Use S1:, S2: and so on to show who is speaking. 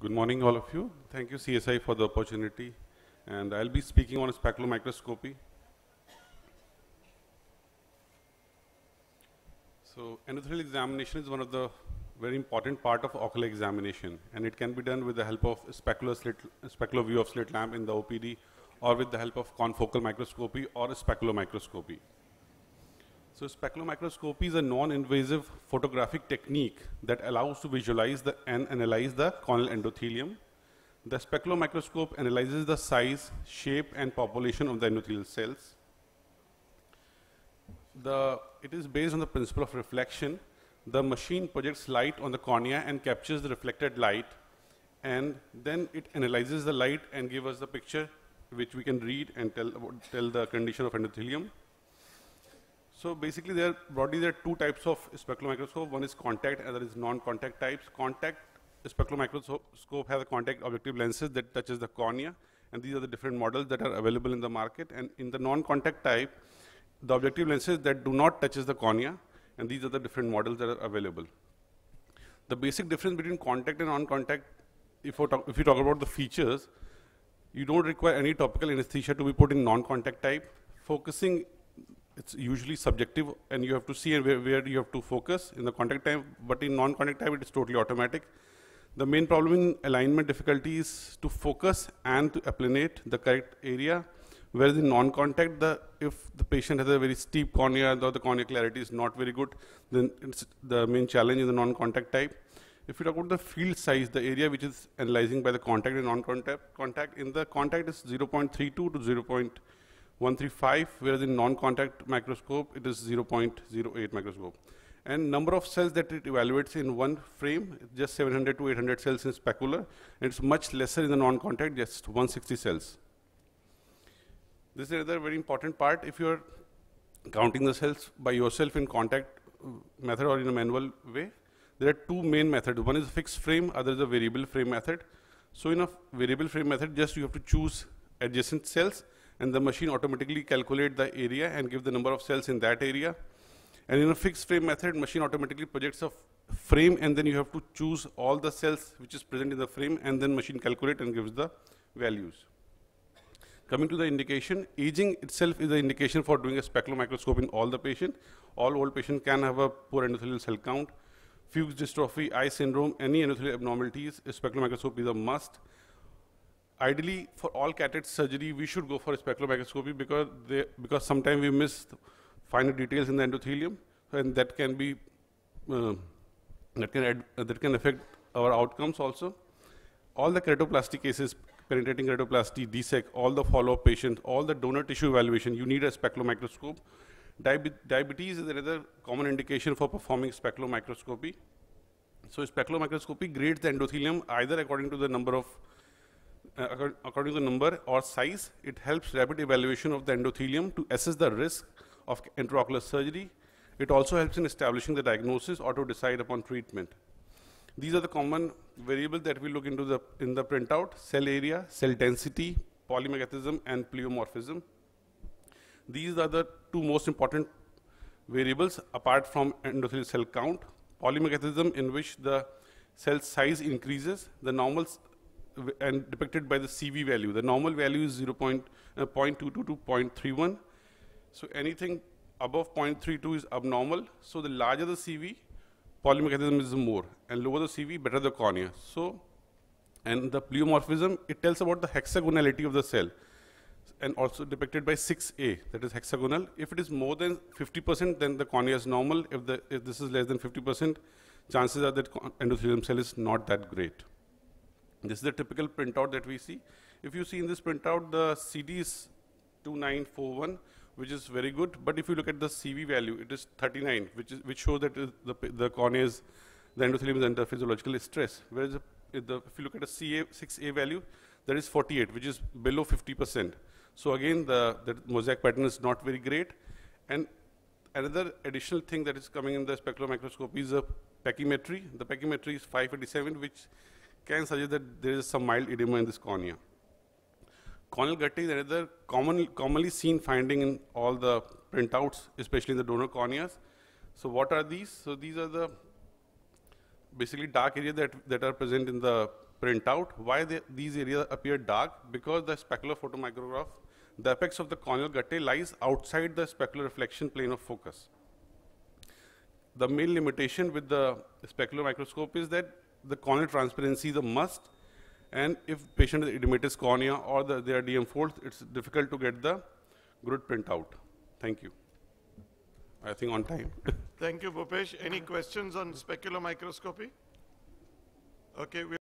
S1: Good morning, all of you. Thank you, CSI, for the opportunity. And I'll be speaking on specular microscopy. So endothelial examination is one of the very important part of ocular examination, and it can be done with the help of specular, slit, specular view of slit lamp in the OPD, or with the help of confocal microscopy or specular microscopy. So specular microscopy is a non-invasive photographic technique that allows to visualize the, and analyze the corneal endothelium. The specular microscope analyzes the size, shape, and population of the endothelial cells. The, it is based on the principle of reflection. The machine projects light on the cornea and captures the reflected light, and then it analyzes the light and gives us the picture which we can read and tell, tell the condition of endothelium. So basically there broadly there are two types of spectral microscope. One is contact, other is non-contact types. Contact spectral microscope has a contact objective lenses that touches the cornea and these are the different models that are available in the market and in the non-contact type the objective lenses that do not touches the cornea and these are the different models that are available. The basic difference between contact and non-contact if, we talk, if talk about the features you don't require any topical anesthesia to be put in non-contact type. Focusing it's usually subjective and you have to see where, where you have to focus in the contact type, but in non-contact type it is totally automatic. The main problem in alignment difficulty is to focus and to applanate the correct area, whereas in non-contact, the, if the patient has a very steep cornea or the cornea clarity is not very good, then it's the main challenge in the non-contact type. If you talk about the field size, the area which is analyzing by the contact and non-contact, contact in the contact is 0.32 to 0. 1.35, whereas in non-contact microscope, it is 0.08 microscope. And number of cells that it evaluates in one frame, just 700 to 800 cells in specular, and it's much lesser in the non-contact, just 160 cells. This is another very important part. If you're counting the cells by yourself in contact uh, method or in a manual way, there are two main methods. One is fixed frame, other is a variable frame method. So in a variable frame method, just you have to choose adjacent cells and the machine automatically calculate the area and give the number of cells in that area. And in a fixed frame method, machine automatically projects a frame and then you have to choose all the cells which is present in the frame and then machine calculate and gives the values. Coming to the indication, aging itself is the indication for doing a specular microscope in all the patient. All old patient can have a poor endothelial cell count. Fuchs dystrophy, eye syndrome, any endothelial abnormalities, a microscope is a must ideally for all catheter surgery, we should go for speculomicroscopy because they, because sometimes we miss finer details in the endothelium, and that can be uh, that can add, uh, that can affect our outcomes also. All the keratoplasty cases, penetrating keratoplasty, DSEC, all the follow-up patients, all the donor tissue evaluation, you need a speculomicroscope. diabetes is another common indication for performing speculomicroscopy. So speculomicroscopy grades the endothelium either according to the number of uh, according to the number or size, it helps rapid evaluation of the endothelium to assess the risk of intraocular surgery. It also helps in establishing the diagnosis or to decide upon treatment. These are the common variables that we look into the, in the printout, cell area, cell density, polymegathism, and pleomorphism. These are the two most important variables apart from endothelial cell count. Polymegathism, in which the cell size increases, the normal and depicted by the CV value. The normal value is 0 point, uh, 0.22 to 0.31. So anything above 0.32 is abnormal. So the larger the CV, polymorphism is more. And lower the CV, better the cornea. So, and the pleomorphism, it tells about the hexagonality of the cell and also depicted by 6A, that is hexagonal. If it is more than 50%, then the cornea is normal. If, the, if this is less than 50%, chances are that endothelium cell is not that great. This is the typical printout that we see. If you see in this printout, the CD is 2941, which is very good. But if you look at the CV value, it is 39, which, is, which shows that the, the is the endothelium is under physiological stress. Whereas if, the, if you look at a CA, 6A value, that is 48, which is below 50%. So again, the, the mosaic pattern is not very great. And another additional thing that is coming in the spectral microscope is the pachymetry. The pachymetry is 587, which can suggest that there is some mild edema in this cornea. Corneal gutting is another common, commonly seen finding in all the printouts, especially in the donor corneas. So what are these? So these are the basically dark areas that, that are present in the printout. Why they, these areas appear dark? Because the specular photomicrograph, the apex of the corneal guttae lies outside the specular reflection plane of focus. The main limitation with the specular microscope is that the corneal transparency is a must. And if patient has edematous cornea or the, they are DM-folds, it's difficult to get the grid print out. Thank you. I think on time. Thank you, Bhupesh. Any questions on specular microscopy? Okay.